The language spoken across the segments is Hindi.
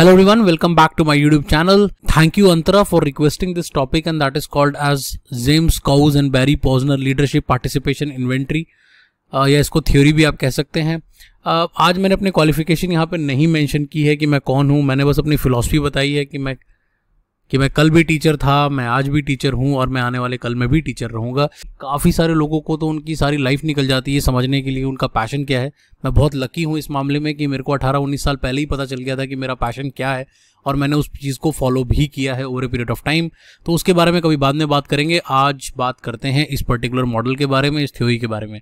Hello everyone, welcome back to my YouTube channel. Thank you Antara for requesting this topic and that is called as James Cows and Barry Posner Leadership Participation Inventory. Uh, या इसको थ्योरी भी आप कह सकते हैं uh, आज मैंने अपने क्वालिफिकेशन यहाँ पे नहीं मेंशन की है कि मैं कौन हूँ मैंने बस अपनी फ़िलासफ़ी बताई है कि मैं कि मैं कल भी टीचर था मैं आज भी टीचर हूँ और मैं आने वाले कल में भी टीचर रहूँगा काफ़ी सारे लोगों को तो उनकी सारी लाइफ निकल जाती है समझने के लिए उनका पैशन क्या है मैं बहुत लकी हूँ इस मामले में कि मेरे को अठारह उन्नीस साल पहले ही पता चल गया था कि मेरा पैशन क्या है और मैंने उस चीज़ को फॉलो भी किया है over a period of time तो उसके बारे में कभी बाद में बात करेंगे आज बात करते हैं इस पर्टिकुलर मॉडल के बारे में इस थ्योरी के बारे में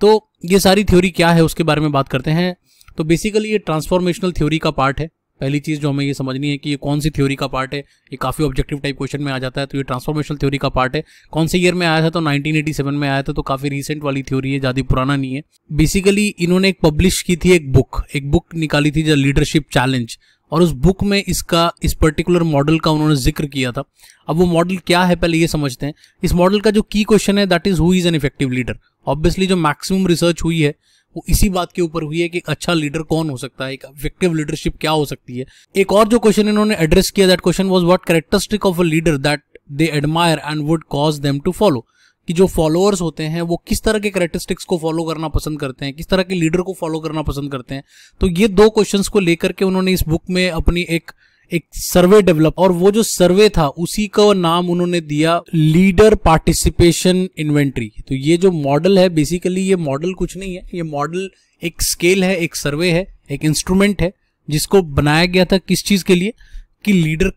तो ये सारी थ्योरी क्या है उसके बारे में बात करते हैं तो बेसिकली ये ट्रांसफॉर्मेशनल थ्योरी का पार्ट है पहली चीज़ जो हमें ये समझनी है कि ये कौन सी थ्योरी का पार्ट है ये काफ़ी ऑब्जेक्टिव टाइप क्वेश्चन में आ जाता है तो ये ट्रांसफॉर्मेशनल थ्योरी का पार्ट है कौन से ईयर में आया था तो 1987 में आया था तो काफ़ी रिसेंट वाली थ्योरी है ज़्यादा पुराना नहीं है बेसिकली इन्होंने एक पब्लिश की थी एक बुक एक बुक निकाली थी लीडरशिप चैलेंज और उस बुक में इसका इस पर्टिकुलर मॉडल का उन्होंने जिक्र किया था अब वो मॉडल क्या है पहले ये समझते हैं इस मॉडल का जो की क्वेश्चन है that is who is an effective leader obviously जो मैक्सिमम रिसर्च हुई है वो इसी बात के ऊपर हुई है कि अच्छा लीडर कौन हो सकता है एक इफेक्टिव लीडरशिप क्या हो सकती है एक और जो क्वेश्चन इन्होंने एड्रेस किया that question was what characteristic of a leader that they admire and would cause them to follow कि जो फॉलोअर्स होते हैं वो किस तरह के करेक्टरिस्टिक्स को फॉलो करना पसंद करते हैं किस तरह के लीडर को फॉलो करना पसंद करते हैं तो ये दो क्वेश्चंस को लेकर के उन्होंने इस बुक में अपनी एक एक सर्वे डेवलप और वो जो सर्वे था उसी का नाम उन्होंने दिया लीडर पार्टिसिपेशन इन्वेंट्री तो ये जो मॉडल है बेसिकली ये मॉडल कुछ नहीं है ये मॉडल एक स्केल है एक सर्वे है एक इंस्ट्रूमेंट है जिसको बनाया गया था किस चीज के लिए कि लीडर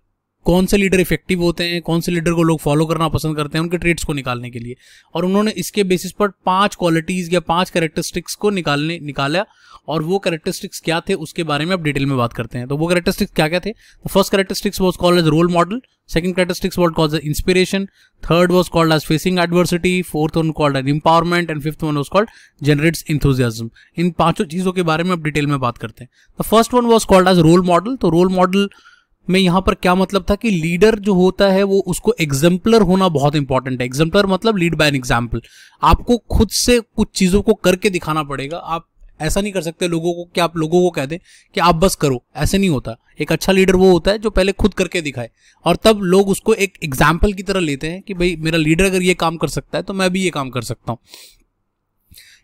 कौन से लीडर इफेक्टिव होते हैं कौन से लीडर को लोग फॉलो करना पसंद करते हैं उनके ट्रेड्स को निकालने के लिए और उन्होंने इसके बेसिस पर पांच क्वालिटीज़ या पांच करेक्टरिस्टिक्स को निकालने निकाला और वो करेक्टरिस्टिक्स क्या थे उसके बारे में आप डिटेल में बात करते हैं तो वो करेक्टरिस्टिक्स क्या क्या थे first characteristics was called as role model second characteristics what cause as inspiration third was called as facing adversity fourth one called as empowerment and fifth one was called generates इन पांचों चीजों के बारे में आप डिटेल में बात करते हैं the first one was called as role model तो रोल मॉडल में यहां पर क्या मतलब था कि लीडर जो होता है वो उसको एग्जाम्पलर होना बहुत इंपॉर्टेंट है एग्जाम्पलर मतलब लीड बाय एन एग्जाम्पल आपको खुद से कुछ चीज़ों को करके दिखाना पड़ेगा आप ऐसा नहीं कर सकते लोगों को कि आप लोगों को कह दें कि आप बस करो ऐसे नहीं होता एक अच्छा लीडर वो होता है जो पहले खुद करके दिखाए और तब लोग उसको एक एग्जाम्पल की तरह लेते हैं कि भाई मेरा लीडर अगर ये काम कर सकता है तो मैं भी ये काम कर सकता हूँ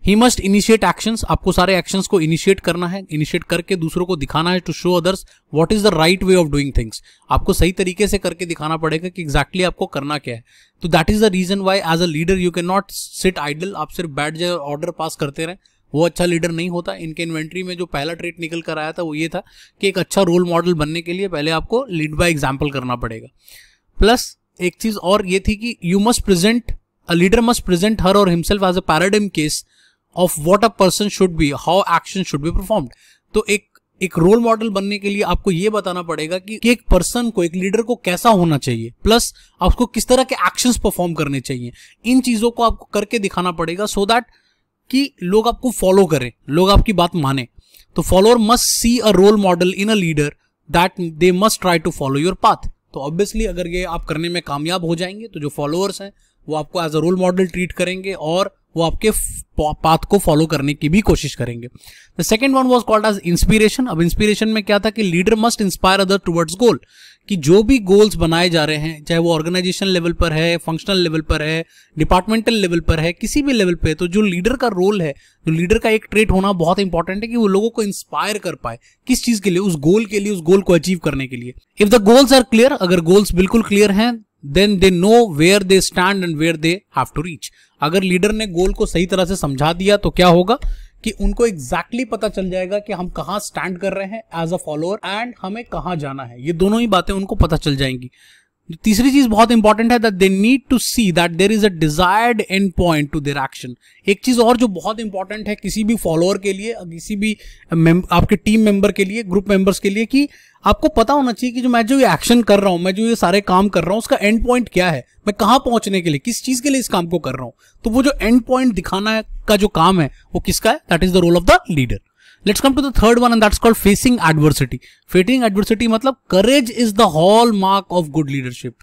ही मस्ट इनिशिएट एक्शन आपको सारे एक्शन को इनिशिएट करना है इनिशिएट करके दूसरों को दिखाना है to show others what is the right way of doing things आपको सही तरीके से करके दिखाना पड़ेगा कि एग्जैक्टली exactly आपको करना क्या है तो that is the reason why as a leader you can not sit idle आप सिर्फ बैठ जाए ऑर्डर पास करते रहे वो अच्छा लीडर नहीं होता इनके इन्वेंट्री में जो पहला ट्रेट निकल कर आया था वो ये था कि एक अच्छा रोल मॉडल बनने के लिए पहले आपको लीड बाय एग्जाम्पल करना पड़ेगा प्लस एक चीज और ये थी कि you must present a leader must present her और himself as a paradigm case of what a person should be how action should be performed तो एक एक रोल मॉडल बनने के लिए आपको ये बताना पड़ेगा कि एक पर्सन को एक लीडर को कैसा होना चाहिए प्लस आपको किस तरह के एक्शंस परफॉर्म करने चाहिए इन चीजों को आपको करके दिखाना पड़ेगा सो so दैट कि लोग आपको फॉलो करें लोग आपकी बात माने तो follower must see a role model in a leader that they must try to follow your path तो ऑब्वियसली अगर ये आप करने में कामयाब हो जाएंगे तो जो फॉलोअर्स हैं वो आपको as a role model treat करेंगे और वो आपके पाथ को फॉलो करने की भी कोशिश करेंगे the second one was called as inspiration अब इंस्पिरेशन में क्या था कि leader must inspire other towards goal कि जो भी गोल्स बनाए जा रहे हैं चाहे वो ऑर्गेनाइजेशन लेवल पर है फंक्शनल लेवल पर है डिपार्टमेंटल लेवल पर है किसी भी लेवल पे तो जो लीडर का रोल है जो लीडर का एक ट्रेट होना बहुत इंपॉर्टेंट है कि वो लोगों को इंस्पायर कर पाए किस चीज के लिए उस गोल के लिए उस गोल को अचीव करने के लिए if the goals are clear अगर गोल्स बिल्कुल क्लियर हैं then they know where they stand and where they have to reach अगर लीडर ने गोल को सही तरह से समझा दिया तो क्या होगा कि उनको एग्जैक्टली exactly पता चल जाएगा कि हम कहाँ स्टैंड कर रहे हैं एज अ फॉलोअर एंड हमें कहाँ जाना है ये दोनों ही बातें उनको पता चल जाएंगी तीसरी चीज बहुत इंपॉर्टेंट है that they need to see that there is a desired end point to their action एक चीज और जो बहुत इंपॉर्टेंट है किसी भी फॉलोअर के लिए किसी भी आपके टीम मेंबर के लिए ग्रुप मेंबर्स के लिए कि आपको पता होना चाहिए कि जो मैं जो ये एक्शन कर रहा हूं मैं जो ये सारे काम कर रहा हूं उसका एंड पॉइंट क्या है मैं कहां पहुंचने के लिए किस चीज के लिए इस काम को कर रहा हूं तो वो जो एंड पॉइंट दिखाना का जो काम है वो किसका है that is the role of the leader let's come to the third one and that's called facing adversity fighting adversity मतलब courage is the hallmark of good leadership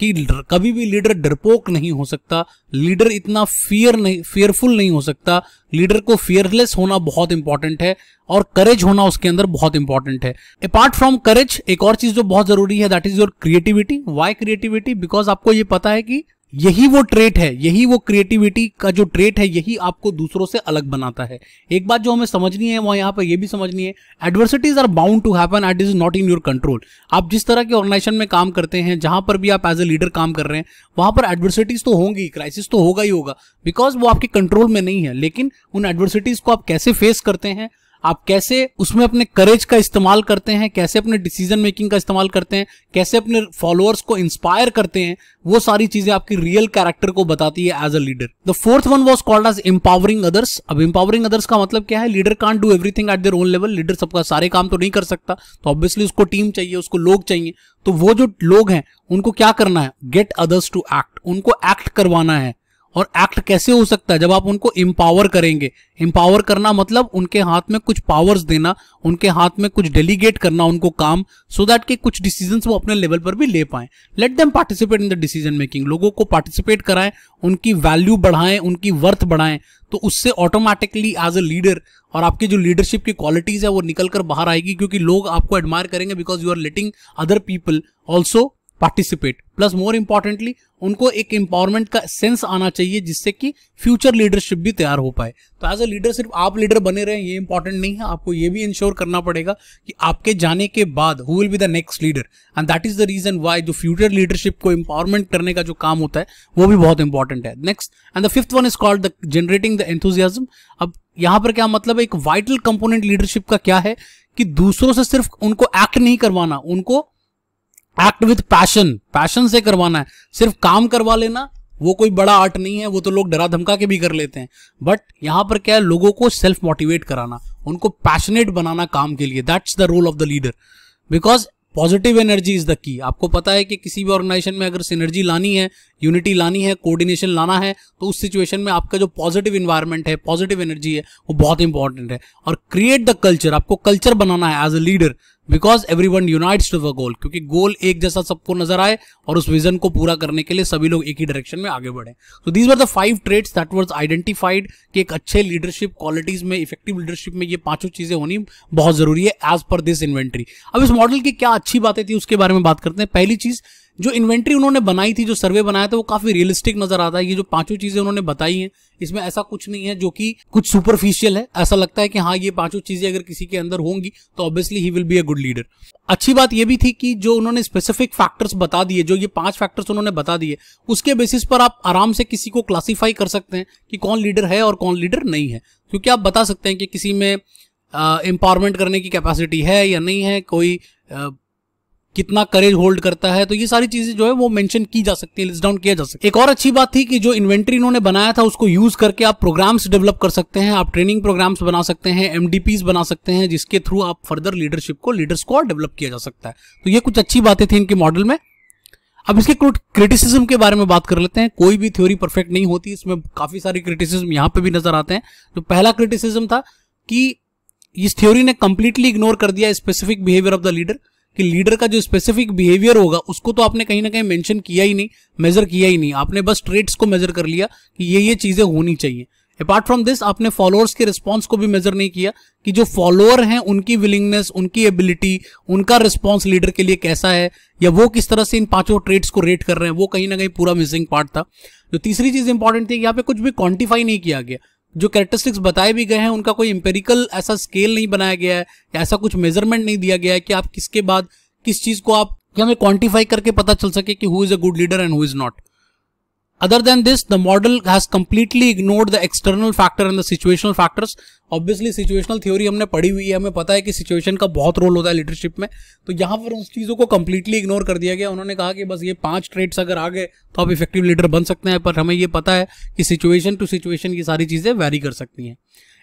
कि कभी भी लीडर डरपोक नहीं हो सकता लीडर इतना फियर नहीं फियरफुल नहीं हो सकता लीडर को फियरलेस होना बहुत इंपॉर्टेंट है और करेज होना उसके अंदर बहुत इंपॉर्टेंट है अपार्ट फ्रॉम करेज एक और चीज जो बहुत जरूरी है that is your creativity why creativity because आपको ये पता है कि यही वो ट्रेट है यही वो क्रिएटिविटी का जो ट्रेट है यही आपको दूसरों से अलग बनाता है एक बात जो हमें समझनी है वो यहाँ पर ये भी समझनी है adversities are bound to happen it is not in your control आप जिस तरह के ऑर्गेनाइजेशन में काम करते हैं जहां पर भी आप एज ए लीडर काम कर रहे हैं वहां पर एडवर्सिटीज तो होंगी क्राइसिस तो होगा ही होगा बिकॉज वो आपके कंट्रोल में नहीं है लेकिन उन एडवर्सिटीज को आप कैसे फेस करते हैं आप कैसे उसमें अपने करेज का इस्तेमाल करते हैं कैसे अपने डिसीजन मेकिंग का इस्तेमाल करते हैं कैसे अपने फॉलोअर्स को इंस्पायर करते हैं वो सारी चीजें आपकी रियल कैरेक्टर को बताती है as a leader the fourth one was called as empowering others अब एम्पावरिंग अदर्स का मतलब क्या है leader can't do everything at their own level leader सबका सारे काम तो नहीं कर सकता तो ऑब्वियसली उसको टीम चाहिए उसको लोग चाहिए तो वो जो लोग हैं उनको क्या करना है गेट अदर्स टू एक्ट उनको एक्ट करवाना है और एक्ट कैसे हो सकता है जब आप उनको इम्पावर करेंगे इम्पावर करना मतलब उनके हाथ में कुछ पावर्स देना उनके हाथ में कुछ डेलीगेट करना उनको काम सो so दैट के कुछ डिसीजन वो अपने लेवल पर भी ले पाए let them participate in the decision making लोगों को पार्टिसिपेट कराएं उनकी वैल्यू बढ़ाएं उनकी वर्थ बढ़ाएं तो उससे ऑटोमेटिकली एज अ लीडर और आपकी जो लीडरशिप की क्वालिटीज है वो निकल कर बाहर आएगी क्योंकि लोग आपको एडमायर करेंगे because you are letting other people also participate plus more importantly उनको एक एम्पावरमेंट का सेंस आना चाहिए जिससे कि फ्यूचर लीडरशिप भी तैयार हो पाए तो एज अ लीडर सिर्फ आप लीडर बने रहे ये इंपॉर्टेंट नहीं है आपको ये भी इंश्योर करना पड़ेगा कि आपके जाने के बाद who will be the next leader and that is the reason why जो फ्यूचर लीडरशिप को एम्पावरमेंट करने का जो काम होता है वो भी बहुत इंपॉर्टेंट है next and the fifth one is called the generating the enthusiasm अब यहाँ पर क्या मतलब एक वाइटल कंपोनेंट लीडरशिप का क्या है कि दूसरों से सिर्फ उनको एक्ट नहीं करवाना उनको एक्ट विथ पैशन पैशन से करवाना है सिर्फ काम करवा लेना वो कोई बड़ा आर्ट नहीं है वो तो लोग डरा धमका के भी कर लेते हैं बट यहाँ पर क्या है लोगों को सेल्फ मोटिवेट कराना उनको पैशनेट बनाना काम के लिए that's the role of the leader because positive energy is the key आपको पता है कि किसी भी ऑर्गेनाइजेशन में अगर सिनर्जी लानी है यूनिटी लानी है कोऑर्डिनेशन लाना है तो उस सिचुएशन में आपका जो पॉजिटिव इन्वायरमेंट है पॉजिटिव एनर्जी है वो बहुत इंपॉर्टेंट है और क्रिएट द कल्चर आपको कल्चर बनाना है as a leader because every one unites to the goal क्योंकि गोल एक जैसा सबको नजर आए और उस विजन को पूरा करने के लिए सभी लोग एक ही डायरेक्शन में आगे बढ़े तो these were the five traits that was identified कि एक अच्छे लीडरशिप क्वालिटीज में इफेक्टिव लीडरशिप में ये पांचों चीजें होनी बहुत जरूरी है एज पर दिस इन्वेंट्री अब इस मॉडल की क्या अच्छी बातें थी उसके बारे में बात करते हैं पहली चीज जो इन्वेंट्री उन्होंने बनाई थी जो सर्वे बनाया था वो काफी रियलिस्टिक नजर आता है ये जो पांचों चीजें उन्होंने बताई हैं इसमें ऐसा कुछ नहीं है जो कि कुछ सुपरफिशियल है ऐसा लगता है कि हाँ ये पांचों चीजें अगर किसी के अंदर होंगी तो obviously he will be a good leader अच्छी बात यह भी थी कि जो उन्होंने स्पेसिफिक फैक्टर्स बता दिए जो ये पांच फैक्टर्स उन्होंने बता दिए उसके बेसिस पर आप आराम से किसी को क्लासीफाई कर सकते हैं कि कौन लीडर है और कौन लीडर नहीं है क्योंकि आप बता सकते हैं कि किसी में एम्पावरमेंट करने की कैपेसिटी है या नहीं है कोई कितना करेज होल्ड करता है तो ये सारी चीजें जो है वो मेंशन की जा सकती है लिस्ट डाउन किया जा सकता है एक और अच्छी बात थी कि जो इन्वेंट्री इन्होंने बनाया था उसको यूज करके आप प्रोग्राम्स डेवलप कर सकते हैं आप ट्रेनिंग प्रोग्राम्स बना सकते हैं एमडीपीज बना सकते हैं जिसके थ्रू आप फर्दर लीडरशिप को लीडर्स को डेवलप किया जा सकता है तो ये कुछ अच्छी बातें थी इनके मॉडल में अब इसके क्रिटिसिज्म के बारे में बात कर लेते हैं कोई भी थ्योरी परफेक्ट नहीं होती इसमें काफी सारे क्रिटिसिज्म यहां पर भी नजर आते हैं जो पहला क्रिटिसिज्म था कि इस थ्योरी ने कंप्लीटली इग्नोर कर दिया specific behaviour of the leader कि लीडर का जो स्पेसिफिक बिहेवियर होगा उसको तो आपने कहीं ना कहीं मेंशन किया ही नहीं मेजर किया ही नहीं आपने बस ट्रेड्स को मेजर कर लिया कि ये ये चीजें होनी चाहिए अपार्ट फ्रॉम दिस आपने फॉलोअर्स के रिस्पॉन्स को भी मेजर नहीं किया कि जो फॉलोअर हैं उनकी विलिंगनेस उनकी एबिलिटी उनका रिस्पॉन्स लीडर के लिए कैसा है या वो किस तरह से इन पांचों ट्रेड्स को रेट कर रहे हैं वो कहीं ना कहीं पूरा मिसिंग पार्ट था जो तीसरी चीज इंपॉर्टेंट थी यहाँ पे कुछ भी क्वांटिफाई नहीं किया गया जो कैरेक्टरिस्टिक्स बताए भी गए हैं उनका कोई इंपेरिकल ऐसा स्केल नहीं बनाया गया है या ऐसा कुछ मेजरमेंट नहीं दिया गया है कि आप किसके बाद किस चीज को आप हमें क्वांटिफाई करके पता चल सके कि who is a good leader and who is not Other than this, the model has completely ignored the external factor and the situational factors. Obviously, situational theory हमने पढ़ी हुई है हमें पता है कि सिचुएशन का बहुत रोल होता है लीडरशिप में तो यहाँ पर उस चीज़ों को कम्प्लीटली इग्नोर कर दिया गया उन्होंने कहा कि बस ये पांच ट्रेड्स अगर आ गए तो आप इफेक्टिव लीडर बन सकते हैं पर हमें ये पता है कि सिचुएशन टू सिचुएशन की सारी चीज़ें वेरी कर सकती हैं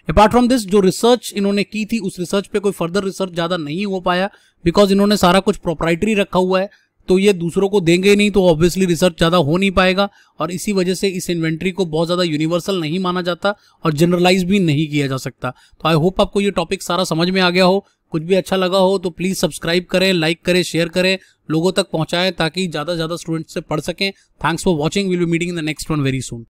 अपार्ट फ्रॉम दिस जो रिसर्च इन्होंने की थी उस रिसर्च पे कोई फर्दर रिसर्च ज़्यादा नहीं हो पाया बिकॉज इन्होंने सारा कुछ प्रोप्राइटरी रखा हुआ है तो ये दूसरों को देंगे नहीं तो ऑब्वियसली रिसर्च ज़्यादा हो नहीं पाएगा और इसी वजह से इस इन्वेंट्री को बहुत ज़्यादा यूनिवर्सल नहीं माना जाता और जनरलाइज भी नहीं किया जा सकता तो आई होप आपको ये टॉपिक सारा समझ में आ गया हो कुछ भी अच्छा लगा हो तो प्लीज़ सब्सक्राइब करें लाइक करें शेयर करें लोगों तक पहुंचाएं ताकि ज़्यादा से ज़्यादा स्टूडेंट्स से पढ़ सकें thanks for watching will be meeting in the next one very soon